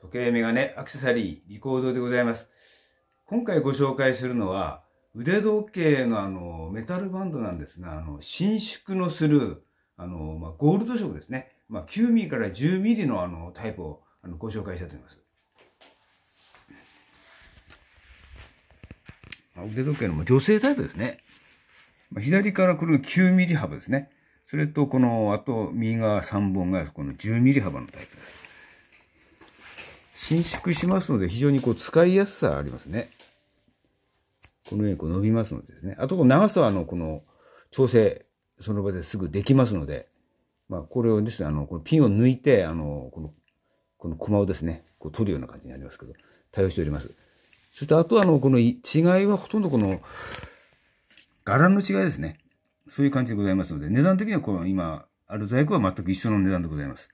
時計、メガネ、アクセサリー、リコードでございます。今回ご紹介するのは、腕時計のあの、メタルバンドなんですが、あの、伸縮のする、あの、まあ、ゴールド色ですね。まあ、9ミリから10ミリのあの、タイプをあのご紹介したいと思います。腕時計の女性タイプですね。左から来る9ミリ幅ですね。それと、この、あと、右側3本が、この10ミリ幅のタイプです。伸縮しますので、非常にこう使いやすさありますね。このようにこう伸びますのでですね。あと、長さはあの、この調整、その場ですぐできますので、まあ、これをですね、あの、このピンを抜いて、あの、この、このマをですね、こう取るような感じになりますけど、対応しております。そしてあとはあの、この違いはほとんどこの、柄の違いですね。そういう感じでございますので、値段的にはこの今ある在庫は全く一緒の値段でございます。